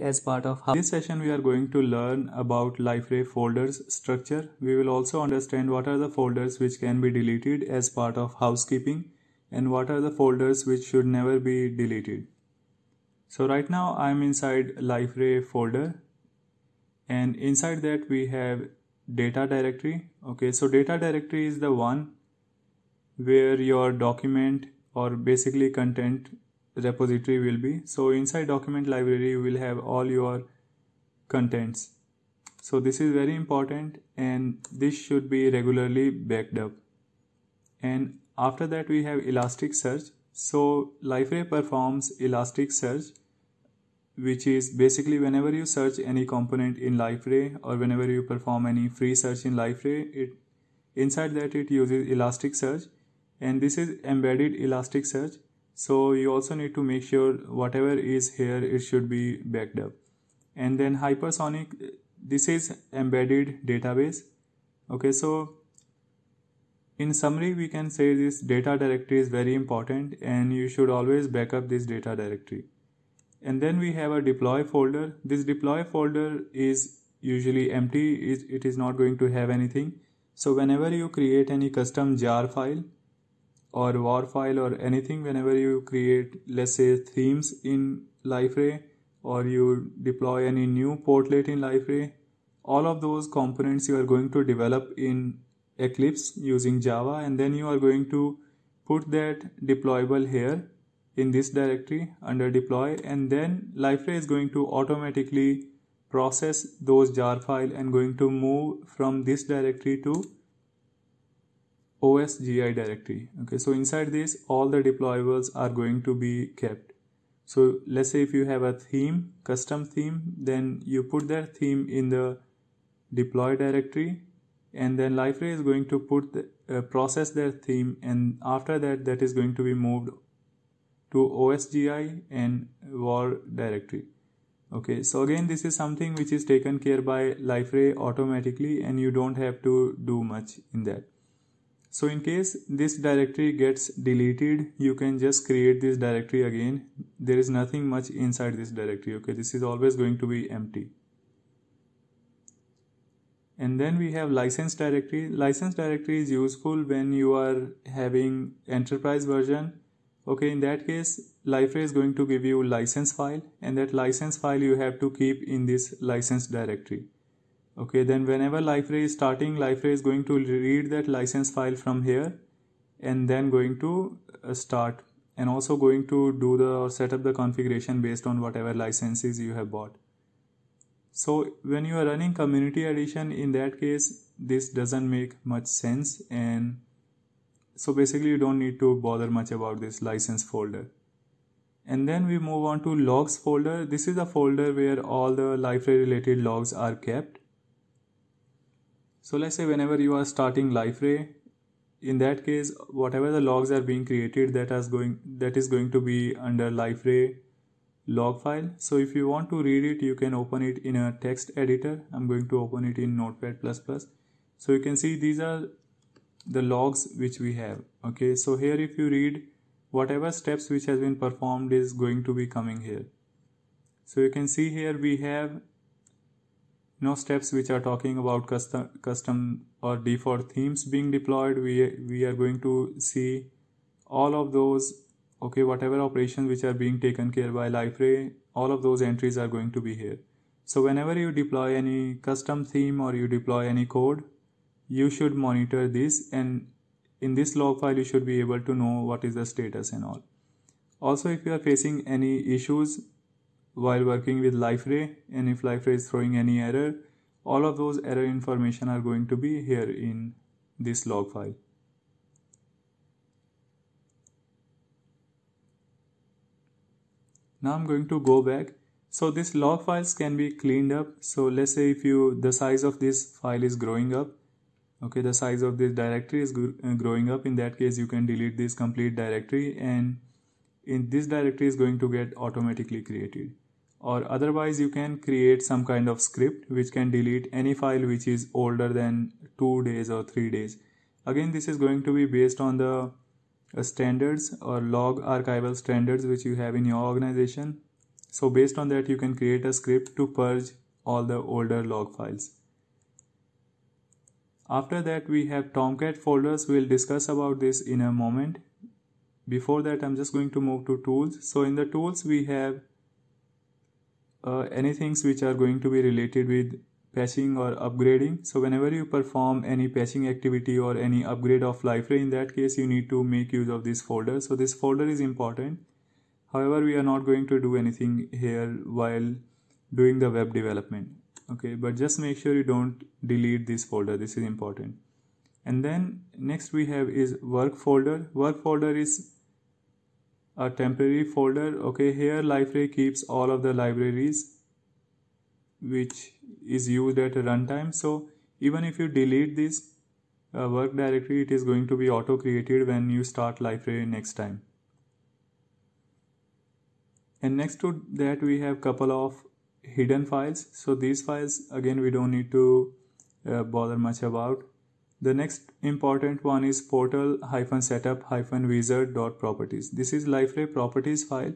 As part of this session, we are going to learn about LifeRay folders structure. We will also understand what are the folders which can be deleted as part of housekeeping and what are the folders which should never be deleted. So right now I'm inside LifeRay folder and inside that we have data directory. Okay, so data directory is the one where your document or basically content repository will be so inside document library you will have all your contents so this is very important and this should be regularly backed up and after that we have elasticsearch so liferay performs elasticsearch which is basically whenever you search any component in liferay or whenever you perform any free search in liferay it inside that it uses elasticsearch and this is embedded elasticsearch so you also need to make sure whatever is here it should be backed up and then hypersonic this is embedded database okay so in summary we can say this data directory is very important and you should always back up this data directory and then we have a deploy folder this deploy folder is usually empty it is not going to have anything so whenever you create any custom jar file or war file or anything whenever you create let's say themes in liferay or you deploy any new portlet in liferay all of those components you are going to develop in eclipse using java and then you are going to put that deployable here in this directory under deploy and then liferay is going to automatically process those jar file and going to move from this directory to OSGI directory. Okay, so inside this, all the deployables are going to be kept. So let's say if you have a theme, custom theme, then you put that theme in the deploy directory and then liferay is going to put the, uh, process their theme and after that that is going to be moved to osgi and WAR directory okay so again this is something which is taken care by liferay automatically and you don't have to do much in that so in case this directory gets deleted you can just create this directory again there is nothing much inside this directory okay this is always going to be empty and then we have license directory license directory is useful when you are having enterprise version okay in that case liferay is going to give you license file and that license file you have to keep in this license directory okay then whenever liferay is starting liferay is going to read that license file from here and then going to uh, start and also going to do the or set up the configuration based on whatever licenses you have bought so when you are running community edition in that case this doesn't make much sense and so basically you don't need to bother much about this license folder and then we move on to logs folder this is a folder where all the library related logs are kept so let's say whenever you are starting liferay in that case whatever the logs are being created that is going that is going to be under liferay log file so if you want to read it you can open it in a text editor i'm going to open it in notepad plus plus so you can see these are the logs which we have okay so here if you read whatever steps which has been performed is going to be coming here so you can see here we have now, know steps which are talking about custom custom or default themes being deployed we we are going to see all of those okay whatever operations which are being taken care by liferay all of those entries are going to be here so whenever you deploy any custom theme or you deploy any code you should monitor this and in this log file you should be able to know what is the status and all also if you are facing any issues while working with liferay and if liferay is throwing any error all of those error information are going to be here in this log file now i'm going to go back so this log files can be cleaned up so let's say if you the size of this file is growing up okay the size of this directory is uh, growing up in that case you can delete this complete directory and in this directory is going to get automatically created or otherwise you can create some kind of script which can delete any file which is older than two days or three days again this is going to be based on the uh, standards or log archival standards which you have in your organization so based on that you can create a script to purge all the older log files after that we have tomcat folders we'll discuss about this in a moment before that i'm just going to move to tools so in the tools we have uh, things which are going to be related with patching or upgrading so whenever you perform any patching activity or any upgrade of ray in that case you need to make use of this folder so this folder is important however we are not going to do anything here while doing the web development okay but just make sure you don't delete this folder this is important and then next we have is work folder work folder is a temporary folder okay here library keeps all of the libraries which is used at runtime so even if you delete this uh, work directory it is going to be auto created when you start library next time and next to that we have couple of hidden files so these files again we don't need to uh, bother much about the next important one is portal-setup-wizard.properties. This is Liferay properties file.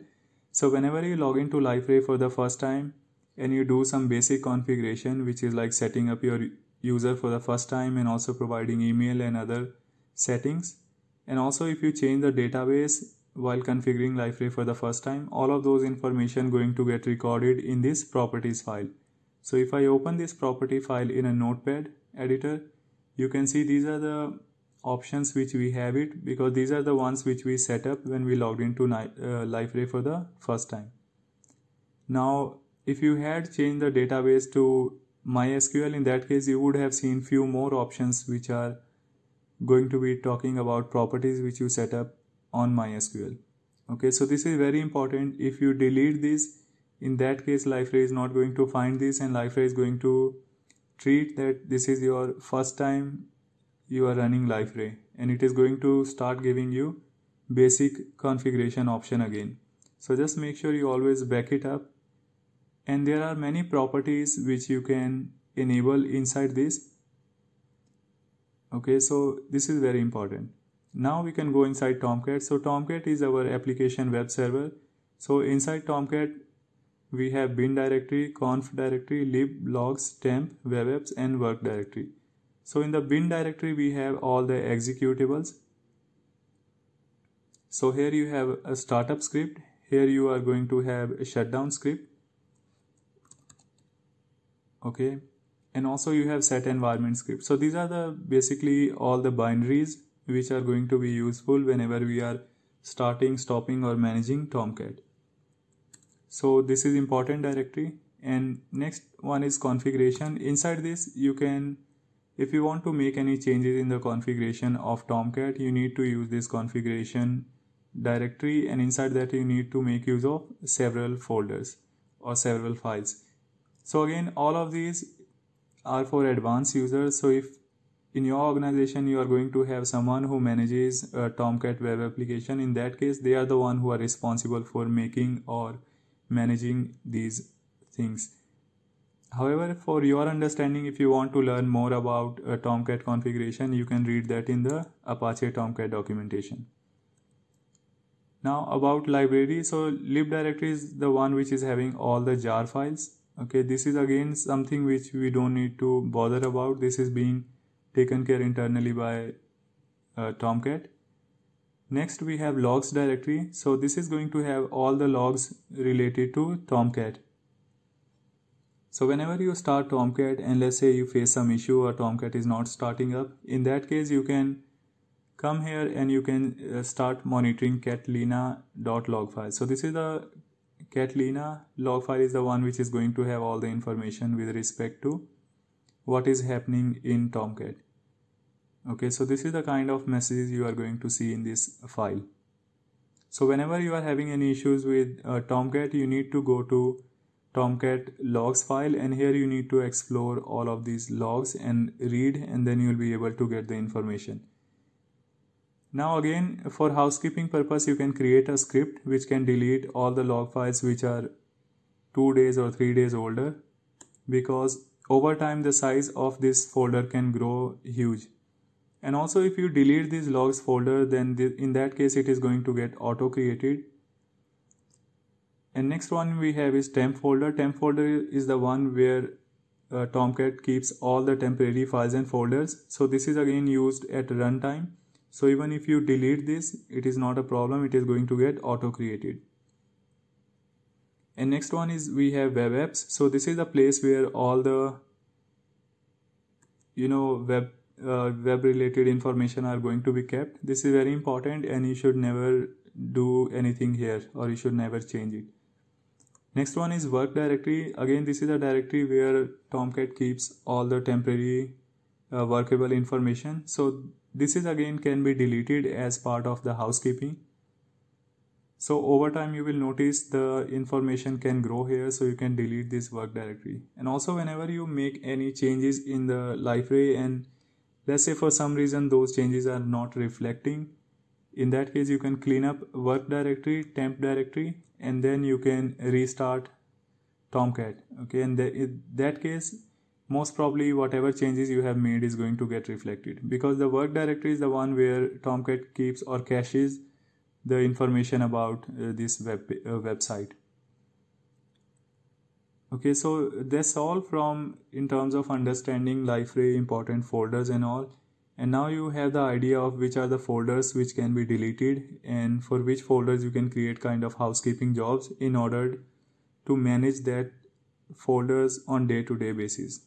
So whenever you log into Liferay for the first time and you do some basic configuration which is like setting up your user for the first time and also providing email and other settings and also if you change the database while configuring Liferay for the first time all of those information going to get recorded in this properties file. So if I open this property file in a notepad editor you can see these are the options which we have it because these are the ones which we set up when we logged into uh, liferay for the first time now if you had changed the database to mysql in that case you would have seen few more options which are going to be talking about properties which you set up on mysql okay so this is very important if you delete this in that case liferay is not going to find this and liferay is going to treat that this is your first time you are running LifeRay and it is going to start giving you basic configuration option again. So just make sure you always back it up and there are many properties which you can enable inside this. Okay, so this is very important. Now we can go inside Tomcat. So Tomcat is our application web server. So inside Tomcat, we have bin directory, conf directory, lib, logs, temp, webapps and work directory. So in the bin directory we have all the executables. So here you have a startup script. Here you are going to have a shutdown script. Okay. And also you have set environment script. So these are the basically all the binaries which are going to be useful whenever we are starting, stopping or managing Tomcat so this is important directory and next one is configuration inside this you can if you want to make any changes in the configuration of tomcat you need to use this configuration directory and inside that you need to make use of several folders or several files so again all of these are for advanced users so if in your organization you are going to have someone who manages a tomcat web application in that case they are the one who are responsible for making or managing these things. However, for your understanding, if you want to learn more about uh, Tomcat configuration, you can read that in the Apache Tomcat documentation. Now about library, so lib directory is the one which is having all the jar files. Okay, this is again something which we don't need to bother about. This is being taken care internally by uh, Tomcat. Next we have logs directory. So this is going to have all the logs related to Tomcat. So whenever you start Tomcat and let's say you face some issue or Tomcat is not starting up, in that case you can come here and you can uh, start monitoring catlina.log file. So this is the Catalina log file is the one which is going to have all the information with respect to what is happening in Tomcat okay so this is the kind of messages you are going to see in this file so whenever you are having any issues with uh, tomcat you need to go to tomcat logs file and here you need to explore all of these logs and read and then you'll be able to get the information now again for housekeeping purpose you can create a script which can delete all the log files which are two days or three days older because over time the size of this folder can grow huge and also if you delete this logs folder then th in that case it is going to get auto created and next one we have is temp folder temp folder is the one where uh, Tomcat keeps all the temporary files and folders so this is again used at runtime so even if you delete this it is not a problem it is going to get auto created and next one is we have web apps so this is the place where all the you know web uh, web related information are going to be kept this is very important and you should never do anything here or you should never change it next one is work directory again this is a directory where tomcat keeps all the temporary uh, workable information so this is again can be deleted as part of the housekeeping so over time you will notice the information can grow here so you can delete this work directory and also whenever you make any changes in the library and let's say for some reason those changes are not reflecting in that case you can clean up work directory temp directory and then you can restart tomcat okay and in that case most probably whatever changes you have made is going to get reflected because the work directory is the one where tomcat keeps or caches the information about uh, this web uh, website okay so that's all from in terms of understanding liferay important folders and all and now you have the idea of which are the folders which can be deleted and for which folders you can create kind of housekeeping jobs in order to manage that folders on day to day basis